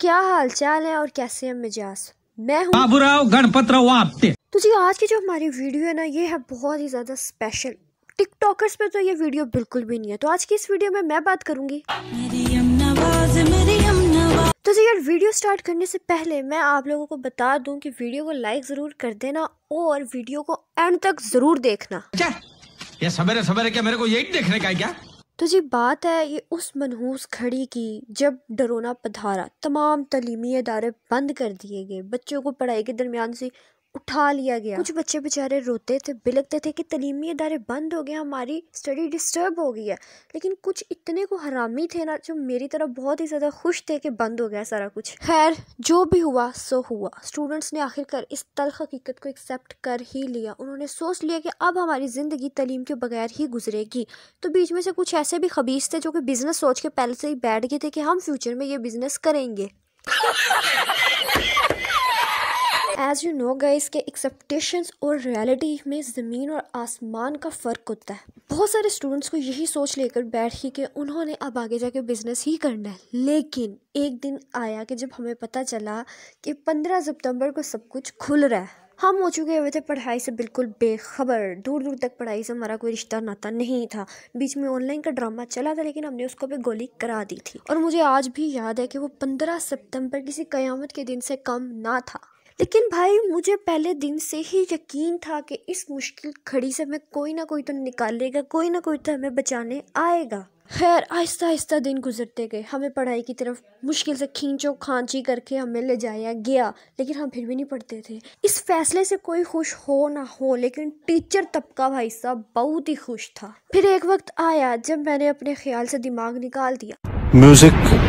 क्या हाल चाल है और कैसे हैं मिजाज मैं हूँ तो जी आज की जो हमारी वीडियो है ना ये है बहुत ही ज़्यादा स्पेशल टिकटॉकर्स पे तो ये वीडियो बिल्कुल भी नहीं है तो आज की इस वीडियो में मैं बात करूंगी तो जी यार वीडियो स्टार्ट करने से पहले मैं आप लोगों को बता दूं कि वीडियो को लाइक ज़रूर कर देना और वीडियो को एंड तक ज़रूर देखना क्या अच्छा, ये क्या मेरे को यही देखने का है क्या तो जी बात है ये उस मनहूस घड़ी की जब डरोना पधारा तमाम तलीमी अदारे बंद कर दिए गए बच्चों को पढ़ाई के दरमियान से उठा लिया गया कुछ बच्चे बेचारे रोते थे बिलकते थे कि तलीमी इदारे बंद हो गए हमारी स्टडी डिस्टर्ब हो गई है लेकिन कुछ इतने को हरामी थे ना जो मेरी तरफ बहुत ही ज़्यादा खुश थे कि बंद हो गया सारा कुछ खैर जो भी हुआ सो हुआ स्टूडेंट्स ने आखिरकार इस तलख हकीकत को एक्सेप्ट कर ही लिया उन्होंने सोच लिया कि अब हमारी ज़िंदगी तलीम के बगैर ही गुजरेगी तो बीच में से कुछ ऐसे भी खबीज थे जो कि बिज़नेस सोच के पहले से ही बैठ गए थे कि हम फ्यूचर में ये बिज़नेस करेंगे एज़ यू नो गाइस के एक्सपेक्टेशंस और रियलिटी में ज़मीन और आसमान का फ़र्क होता है बहुत सारे स्टूडेंट्स को यही सोच लेकर बैठ ही कि उन्होंने अब आगे जाके बिज़नेस ही करना है लेकिन एक दिन आया कि जब हमें पता चला कि पंद्रह सितंबर को सब कुछ खुल रहा है हम हो चुके हुए थे पढ़ाई से बिल्कुल बेखबर दूर दूर तक पढ़ाई से हमारा कोई रिश्ता नाता नहीं था बीच में ऑनलाइन का ड्रामा चला था लेकिन हमने उसको भी गोली करा दी थी और मुझे आज भी याद है कि वो पंद्रह सितंबर किसी कयामत के दिन से कम ना था लेकिन भाई मुझे पहले दिन से ही यकीन था कि इस मुश्किल खड़ी से हमें कोई ना कोई तो निकालेगा कोई ना कोई तो हमें बचाने आएगा खैर आहिस्ता आहिस्ता दिन गुजरते गए हमें पढ़ाई की तरफ मुश्किल से खींचो खांची करके हमें ले जाया गया लेकिन हम फिर भी नहीं पढ़ते थे इस फैसले से कोई खुश हो ना हो लेकिन टीचर तबका भाई साहब बहुत ही खुश था फिर एक वक्त आया जब मैंने अपने ख्याल से दिमाग निकाल दिया म्यूजिक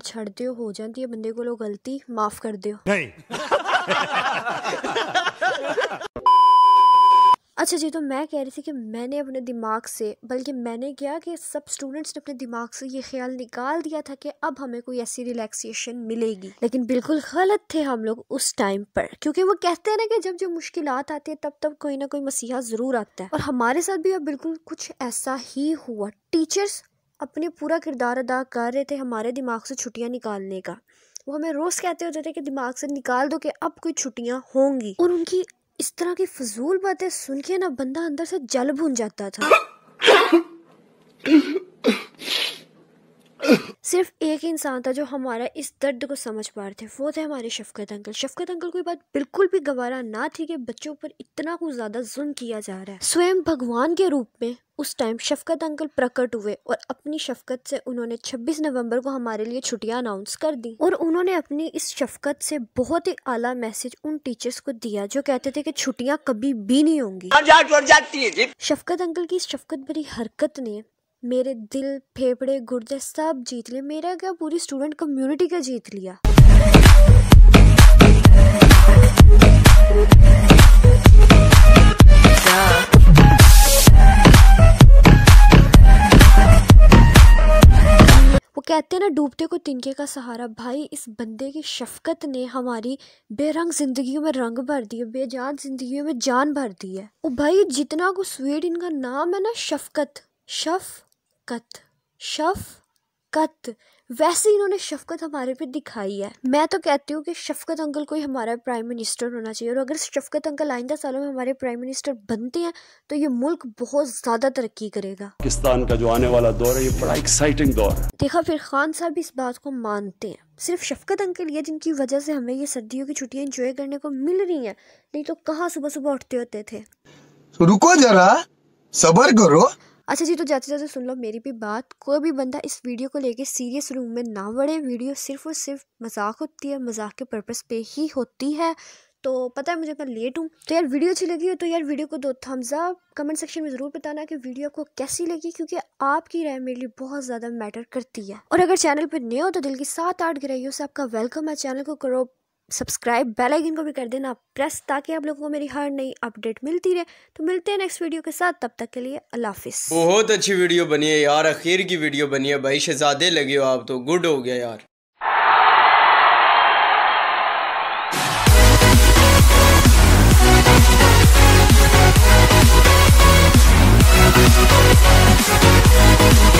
ਯਾਰ ਛੱਡ ਦਿਓ ਹੋ ਜਾਂਦੀ ਹੈ ਬੰਦੇ ਕੋਲੋਂ गलती माफ कर ਦਿਓ ਨਹੀਂ अच्छा जी तो मैं कह रही थी कि मैंने अपने दिमाग से बल्कि मैंने क्या कि सब स्टूडेंट्स ने अपने दिमाग से ये ख्याल निकाल दिया था कि अब हमें कोई ऐसी रिलैक्सेशन मिलेगी लेकिन बिल्कुल गलत थे हम लोग उस टाइम पर क्योंकि वो कहते हैं ना कि जब जो मुश्किल आती है तब तब कोई ना कोई मसीहा ज़रूर आता है और हमारे साथ भी अब बिल्कुल कुछ ऐसा ही हुआ टीचर्स अपने पूरा किरदार अदा कर रहे थे हमारे दिमाग से छुट्टियाँ निकालने का वो हमें रोज़ कहते होते थे कि दिमाग से निकाल दो कि अब कोई छुट्टियाँ होंगी और उनकी इस तरह की फजूल बातें सुन के ना बंदा अंदर से जल भून जाता था सिर्फ एक ही इंसान था जो हमारा इस दर्द को समझ पा रहे थे वो थे हमारे शफकत अंकल शफकत अंकल को बात बिल्कुल भी गवारा ना थी कि बच्चों पर इतना कुछ ज़्यादा जुल्म किया जा रहा है स्वयं भगवान के रूप में उस टाइम शफकत अंकल प्रकट हुए और अपनी शफकत से उन्होंने 26 नवंबर को हमारे लिए छुट्टियां अनाउंस कर दी और उन्होंने अपनी इस शफकत से बहुत ही आला मैसेज उन टीचर्स को दिया जो कहते थे कि छुट्टियां कभी भी नहीं होंगी शफकत अंकल की इस शफकत भरी हरकत ने मेरे दिल फेफड़े गुर्दे सब जीत लिए मेरा क्या पूरी स्टूडेंट कम्युनिटी का जीत लिया वो कहते हैं ना डूबते को तिनके का सहारा भाई इस बंदे की शफकत ने हमारी बेरंग जिंदगी में रंग भर दिया बेजान जिंदगी में जान भर दी है वो भाई जितना कुछ स्वीट इनका नाम है ना शफकत शफ शफकत शफ कत वैसे इन्होंने शफकत हमारे पे दिखाई है मैं तो कहती हूँ कि शफकत अंकल कोई हमारा प्राइम मिनिस्टर होना चाहिए और अगर शफकत अंकल आइंदा सालों में हमारे प्राइम मिनिस्टर बनते हैं तो ये मुल्क बहुत ज़्यादा तरक्की करेगा पाकिस्तान का जो आने वाला दौर है ये बड़ा एक्साइटिंग दौर है देखा फिर खान साहब इस बात को मानते हैं सिर्फ शफकत अंकल ये जिनकी वजह से हमें ये सर्दियों की छुट्टियाँ इंजॉय करने को मिल रही है नहीं तो कहाँ सुबह सुबह उठते होते थे तो रुको जरा सबर करो अच्छा जी तो जाते जाते सुन लो मेरी भी बात कोई भी बंदा इस वीडियो को लेके सीरियस रूम में ना बढ़े वीडियो सिर्फ और सिर्फ मजाक होती है मजाक के पर्पज़ पे ही होती है तो पता है मुझे मैं लेट हूँ तो यार वीडियो अच्छी लगी हो तो यार वीडियो को दो थम्स अप कमेंट सेक्शन में ज़रूर बताना कि वीडियो को कैसी लगी क्योंकि आपकी राय मेरे लिए बहुत ज़्यादा मैटर करती है और अगर चैनल पर नए हो तो दिल की सात आठ ग्रहियों से आपका वेलकम है चैनल को करो सब्सक्राइब बेल आइकन को भी कर देना प्रेस ताकि आप लोगों को मेरी हर नई अपडेट मिलती रहे तो मिलते हैं नेक्स्ट वीडियो के साथ तब तक के लिए अल्लाह हाफिज़ बहुत अच्छी वीडियो बनी है यार अखीर की वीडियो बनी है भाई शहजादे लगे हो आप तो गुड हो गया यार